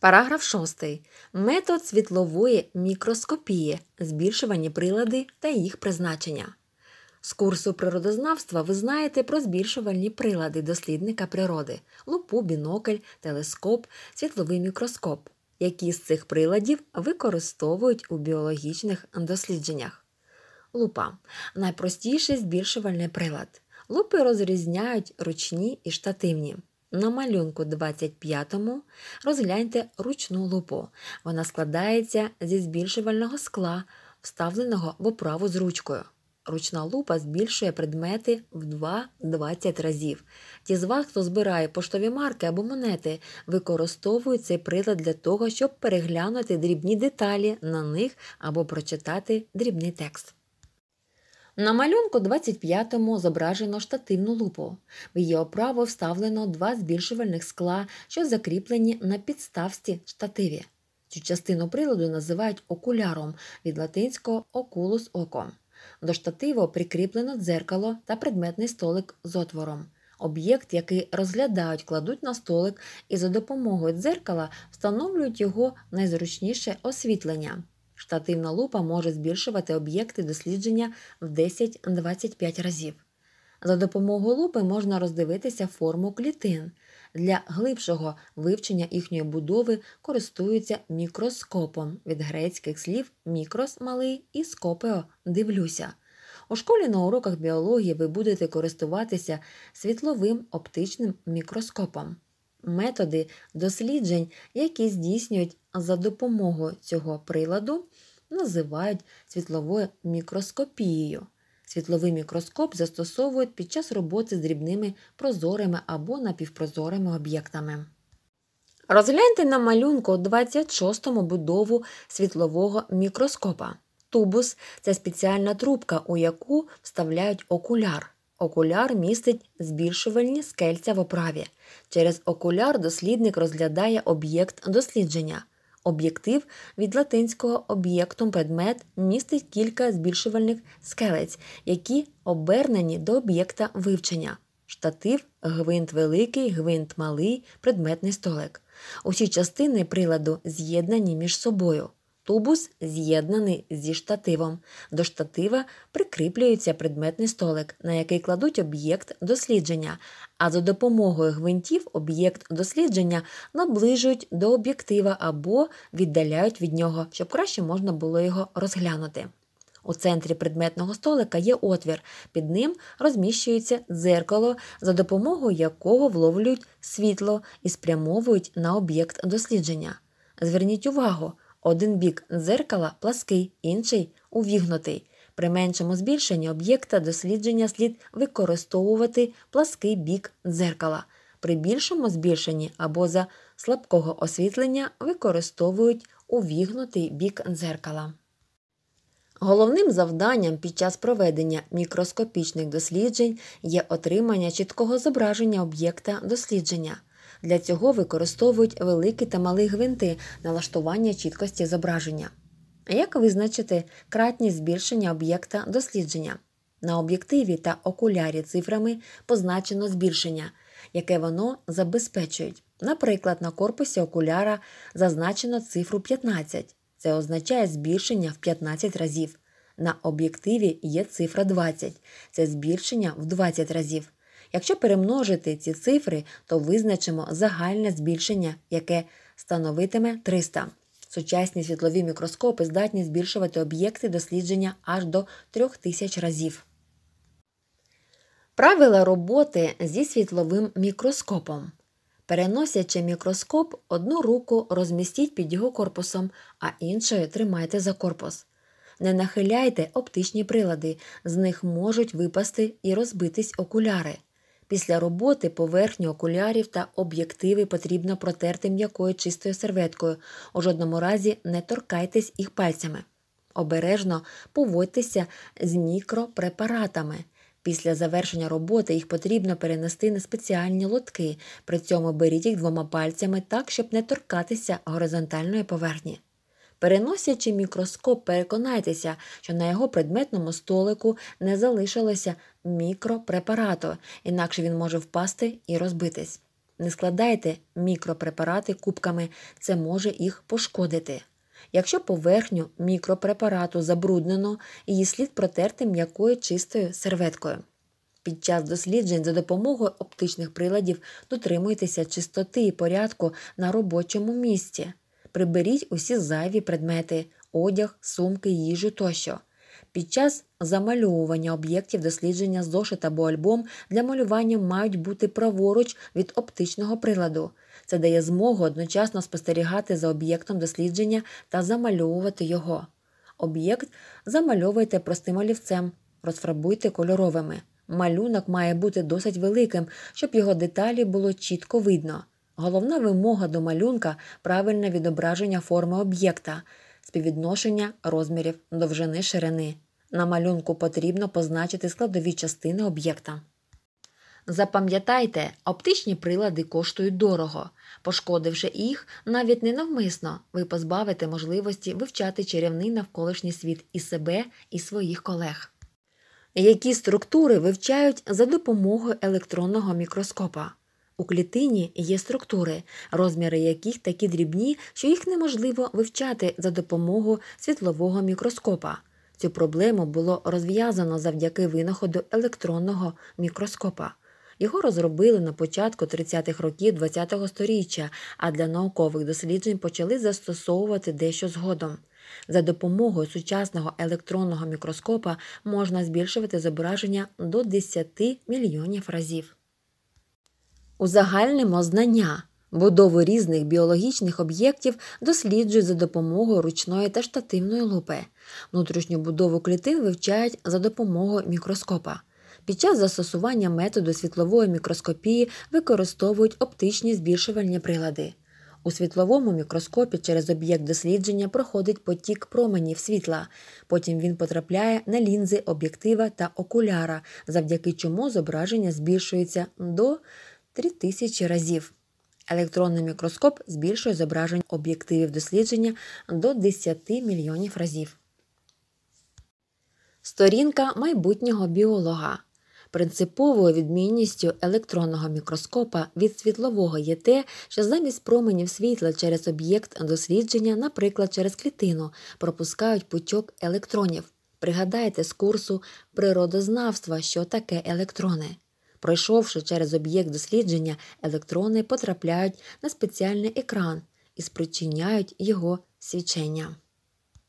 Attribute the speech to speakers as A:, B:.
A: Параграф 6. Метод світлової мікроскопії, збільшувані прилади та їх призначення. З курсу природознавства ви знаєте про збільшувальні прилади дослідника природи лупу, бінокль, телескоп, світловий мікроскоп, які з цих приладів використовують у біологічних дослідженнях. Лупа найпростіший збільшувальний прилад. Лупи розрізняють ручні і штативні. На малюнку 25 му розгляньте ручну лупу. Вона складається зі збільшувального скла, вставленого в оправу з ручкою. Ручна лупа збільшує предмети в 2-20 разів. Ті з вас, хто збирає поштові марки або монети, використовують цей прилад для того, щоб переглянути дрібні деталі на них або прочитати дрібний текст. На малюнку 25-му зображено штативну лупу. В її оправу вставлено два збільшувальних скла, що закріплені на підставці штативі. Цю частину приладу називають окуляром від латинського окулус оком. До штативу прикріплено дзеркало та предметний столик з отвором. Об'єкт, який розглядають, кладуть на столик і за допомогою дзеркала встановлюють його найзручніше освітлення. Штативна лупа може збільшувати об'єкти дослідження в 10-25 разів. За допомогою лупи можна роздивитися форму клітин. Для глибшого вивчення їхньої будови користуються мікроскопом від грецьких слів мікрос малий і скопео дивлюся. У школі на уроках біології ви будете користуватися світловим оптичним мікроскопом методи досліджень, які здійснюють за допомогою цього приладу, називають світловою мікроскопією. Світловий мікроскоп застосовують під час роботи з дрібними прозорими або напівпрозорими об'єктами. Розгляньте на малюнку 26-му будову світлового мікроскопа. Тубус це спеціальна трубка, у яку вставляють окуляр. Окуляр містить збільшувальні скельця в оправі. Через окуляр дослідник розглядає об'єкт дослідження. Об'єктив від латинського об'єктом предмет містить кілька збільшувальних скелець, які обернені до об'єкта вивчення. Штатив, гвинт великий, гвинт малий, предметний столик. Усі частини приладу з'єднані між собою. Тубус з'єднаний зі штативом. До штатива прикріплюється предметний столик, на який кладуть об'єкт дослідження, а за допомогою гвинтів об'єкт дослідження наближують до об'єктива або віддаляють від нього, щоб краще можна було його розглянути. У центрі предметного столика є отвір, під ним розміщується дзеркало, за допомогою якого вловлюють світло і спрямовують на об'єкт дослідження. Зверніть увагу. Один бік дзеркала плаский, інший увігнутий. При меншому збільшенні об'єкта дослідження слід використовувати плаский бік дзеркала. При більшому збільшенні або за слабкого освітлення використовують увігнутий бік дзеркала. Головним завданням під час проведення мікроскопічних досліджень є отримання чіткого зображення об'єкта дослідження. Для цього використовують великі та малі гвинти налаштування чіткості зображення. Як визначити кратність збільшення об'єкта дослідження? На об'єктиві та окулярі цифрами позначено збільшення, яке воно забезпечують. Наприклад, на корпусі окуляра зазначено цифру 15. Це означає збільшення в 15 разів. На об'єктиві є цифра 20. Це збільшення в 20 разів. Якщо перемножити ці цифри, то визначимо загальне збільшення, яке становитиме 300. Сучасні світлові мікроскопи здатні збільшувати об'єкти дослідження аж до 3000 разів. Правила роботи зі світловим мікроскопом. Переносячи мікроскоп, одну руку розмістіть під його корпусом, а іншою тримайте за корпус. Не нахиляйте оптичні прилади, з них можуть випасти і розбитись окуляри. Після роботи поверхню окулярів та об'єктиви потрібно протерти м'якою чистою серветкою. У жодному разі не торкайтесь їх пальцями. Обережно поводьтеся з мікропрепаратами. Після завершення роботи їх потрібно перенести на спеціальні лотки, при цьому беріть їх двома пальцями так, щоб не торкатися горизонтальної поверхні. Переносячи мікроскоп, переконайтеся, що на його предметному столику не залишилося мікропрепарату, інакше він може впасти і розбитись. Не складайте мікропрепарати кубками, це може їх пошкодити. Якщо поверхню мікропрепарату забруднено, її слід протерти м'якою чистою серветкою. Під час досліджень за допомогою оптичних приладів дотримуйтеся чистоти і порядку на робочому місці приберіть усі зайві предмети, одяг, сумки, їжу тощо. Під час замальовування об'єктів дослідження зошит або альбом для малювання мають бути праворуч від оптичного приладу. Це дає змогу одночасно спостерігати за об'єктом дослідження та замальовувати його. Об'єкт замальовуйте простим олівцем, розфарбуйте кольоровими. Малюнок має бути досить великим, щоб його деталі було чітко видно. Головна вимога до малюнка правильне відображення форми об'єкта, співвідношення розмірів, довжини ширини. На малюнку потрібно позначити складові частини об'єкта. Запам'ятайте, оптичні прилади коштують дорого. Пошкодивши їх навіть ненавмисно, ви позбавите можливості вивчати чарівний навколишній світ і себе, і своїх колег. Які структури вивчають за допомогою електронного мікроскопа? У клітині є структури, розміри яких такі дрібні, що їх неможливо вивчати за допомогою світлового мікроскопа. Цю проблему було розв'язано завдяки винаходу електронного мікроскопа. Його розробили на початку 30-х років ХХ століття, а для наукових досліджень почали застосовувати дещо згодом. За допомогою сучасного електронного мікроскопа можна збільшувати зображення до 10 мільйонів разів. Узагальнимо знання. Будову різних біологічних об'єктів досліджують за допомогою ручної та штативної лупи. Внутрішню будову клітин вивчають за допомогою мікроскопа. Під час застосування методу світлової мікроскопії використовують оптичні збільшувальні прилади. У світловому мікроскопі через об'єкт дослідження проходить потік променів світла. Потім він потрапляє на лінзи об'єктива та окуляра, завдяки чому зображення збільшується до тисячі разів. Електронний мікроскоп збільшує зображення об'єктивів дослідження до 10 мільйонів разів. Сторінка майбутнього біолога. Принциповою відмінністю електронного мікроскопа від світлового є те, що замість променів світла через об'єкт дослідження, наприклад, через клітину, пропускають пучок електронів. Пригадайте з курсу природознавства, що таке електрони. Пройшовши через об'єкт дослідження, електрони потрапляють на спеціальний екран і спричиняють його свічення.